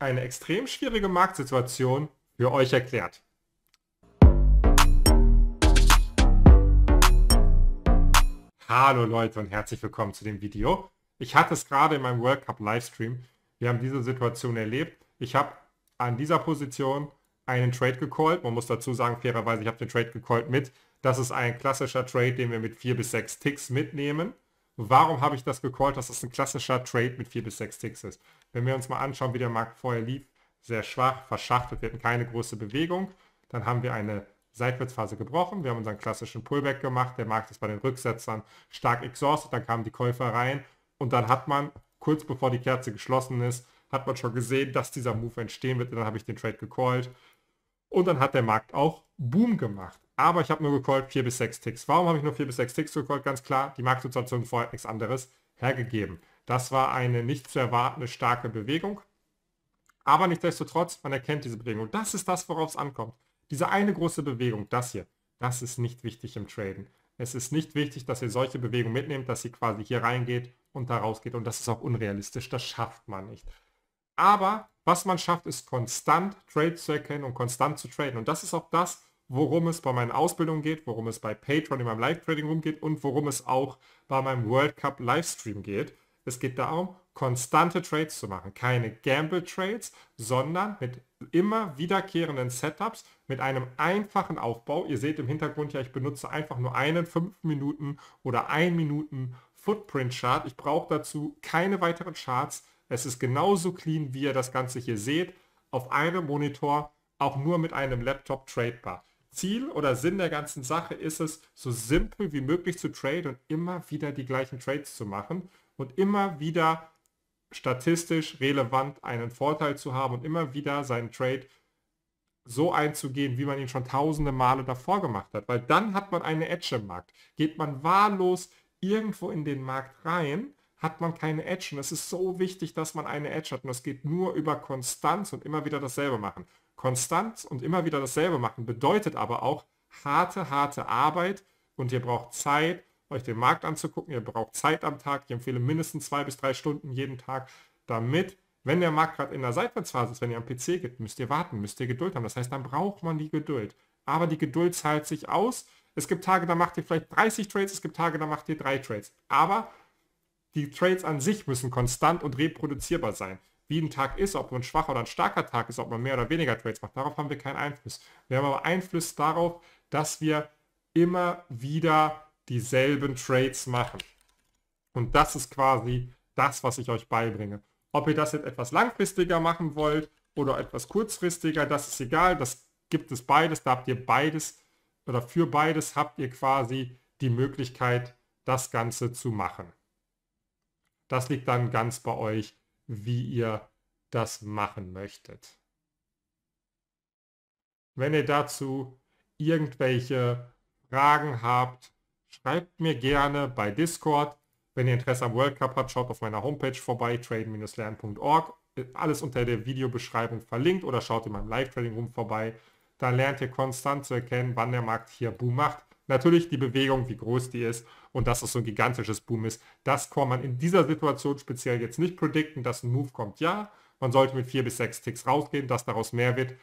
eine extrem schwierige Marktsituation für euch erklärt. Hallo Leute und herzlich willkommen zu dem Video. Ich hatte es gerade in meinem World Cup Livestream. Wir haben diese Situation erlebt. Ich habe an dieser Position einen Trade gecallt. Man muss dazu sagen, fairerweise, ich habe den Trade gecallt mit. Das ist ein klassischer Trade, den wir mit vier bis sechs Ticks mitnehmen. Warum habe ich das gecallt, dass das ein klassischer Trade mit 4 bis 6 Ticks ist? Wenn wir uns mal anschauen, wie der Markt vorher lief, sehr schwach, verschachtelt, wir hatten keine große Bewegung. Dann haben wir eine Seitwärtsphase gebrochen, wir haben unseren klassischen Pullback gemacht, der Markt ist bei den Rücksetzern stark exhausted, dann kamen die Käufer rein und dann hat man, kurz bevor die Kerze geschlossen ist, hat man schon gesehen, dass dieser Move entstehen wird und dann habe ich den Trade gecallt. Und dann hat der Markt auch Boom gemacht. Aber ich habe nur gecallt 4 bis 6 Ticks. Warum habe ich nur 4 bis 6 Ticks gecallt? Ganz klar, die Marktsituation vorher hat nichts anderes hergegeben. Das war eine nicht zu erwartende starke Bewegung. Aber nichtsdestotrotz, man erkennt diese Bewegung. das ist das, worauf es ankommt. Diese eine große Bewegung, das hier, das ist nicht wichtig im Traden. Es ist nicht wichtig, dass ihr solche Bewegungen mitnehmt, dass sie quasi hier reingeht und da rausgeht. Und das ist auch unrealistisch. Das schafft man nicht. Aber was man schafft, ist konstant Trades zu erkennen und konstant zu traden. Und das ist auch das, worum es bei meinen Ausbildungen geht, worum es bei Patreon in meinem Live-Trading rumgeht und worum es auch bei meinem World Cup Livestream geht. Es geht darum, konstante Trades zu machen. Keine Gamble-Trades, sondern mit immer wiederkehrenden Setups, mit einem einfachen Aufbau. Ihr seht im Hintergrund ja, ich benutze einfach nur einen 5 Minuten oder 1 Minuten Footprint-Chart. Ich brauche dazu keine weiteren Charts es ist genauso clean, wie ihr das Ganze hier seht, auf einem Monitor, auch nur mit einem Laptop tradebar. Ziel oder Sinn der ganzen Sache ist es, so simpel wie möglich zu traden und immer wieder die gleichen Trades zu machen und immer wieder statistisch relevant einen Vorteil zu haben und immer wieder seinen Trade so einzugehen, wie man ihn schon tausende Male davor gemacht hat. Weil dann hat man eine Edge im Markt. Geht man wahllos irgendwo in den Markt rein, hat man keine Edge. Und es ist so wichtig, dass man eine Edge hat. Und das geht nur über Konstanz und immer wieder dasselbe machen. Konstanz und immer wieder dasselbe machen bedeutet aber auch harte, harte Arbeit. Und ihr braucht Zeit, euch den Markt anzugucken. Ihr braucht Zeit am Tag. Ich empfehle mindestens zwei bis drei Stunden jeden Tag, damit, wenn der Markt gerade in der Seitwärtsphase ist, wenn ihr am PC geht, müsst ihr warten, müsst ihr Geduld haben. Das heißt, dann braucht man die Geduld. Aber die Geduld zahlt sich aus. Es gibt Tage, da macht ihr vielleicht 30 Trades, es gibt Tage, da macht ihr drei Trades. Aber die Trades an sich müssen konstant und reproduzierbar sein. Wie ein Tag ist, ob ein schwacher oder ein starker Tag ist, ob man mehr oder weniger Trades macht, darauf haben wir keinen Einfluss. Wir haben aber Einfluss darauf, dass wir immer wieder dieselben Trades machen. Und das ist quasi das, was ich euch beibringe. Ob ihr das jetzt etwas langfristiger machen wollt oder etwas kurzfristiger, das ist egal. Das gibt es beides. Da habt ihr beides oder für beides habt ihr quasi die Möglichkeit, das Ganze zu machen. Das liegt dann ganz bei euch, wie ihr das machen möchtet. Wenn ihr dazu irgendwelche Fragen habt, schreibt mir gerne bei Discord. Wenn ihr Interesse am World Cup habt, schaut auf meiner Homepage vorbei, trade lernenorg Alles unter der Videobeschreibung verlinkt oder schaut in meinem Live-Trading-Room vorbei. Da lernt ihr konstant zu erkennen, wann der Markt hier Boom macht Natürlich die Bewegung, wie groß die ist und dass es so ein gigantisches Boom ist, das kann man in dieser Situation speziell jetzt nicht predikten, dass ein Move kommt, ja. Man sollte mit vier bis sechs Ticks rausgehen, dass daraus mehr wird,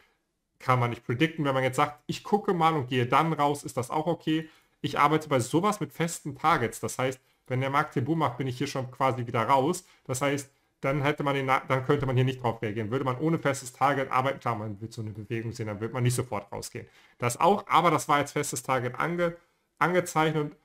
kann man nicht predikten. Wenn man jetzt sagt, ich gucke mal und gehe dann raus, ist das auch okay. Ich arbeite bei sowas mit festen Targets. Das heißt, wenn der Markt hier Boom macht, bin ich hier schon quasi wieder raus. Das heißt, dann hätte man ihn, dann könnte man hier nicht drauf reagieren. Würde man ohne festes Target arbeiten, klar, man wird so eine Bewegung sehen, dann wird man nicht sofort rausgehen. Das auch, aber das war jetzt festes Target ange, angezeichnet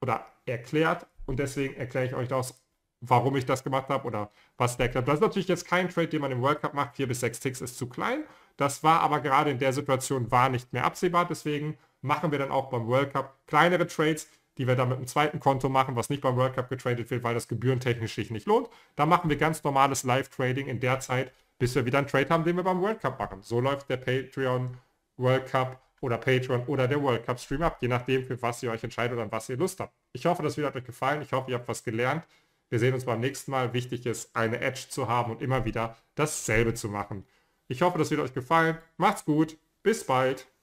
oder erklärt und deswegen erkläre ich euch das, warum ich das gemacht habe oder was der Club. Das ist natürlich jetzt kein Trade, den man im World Cup macht. 4 bis 6 Ticks ist zu klein. Das war aber gerade in der Situation war nicht mehr absehbar. Deswegen machen wir dann auch beim World Cup kleinere Trades, die wir dann mit einem zweiten Konto machen, was nicht beim World Cup getradet wird, weil das gebührentechnisch sich nicht lohnt. Da machen wir ganz normales Live-Trading in der Zeit, bis wir wieder einen Trade haben, den wir beim World Cup machen. So läuft der Patreon World Cup oder Patreon oder der World Cup Stream ab, je nachdem, für was ihr euch entscheidet oder an was ihr Lust habt. Ich hoffe, das Video hat euch gefallen. Ich hoffe, ihr habt was gelernt. Wir sehen uns beim nächsten Mal. Wichtig ist, eine Edge zu haben und immer wieder dasselbe zu machen. Ich hoffe, das Video hat euch gefallen. Macht's gut. Bis bald.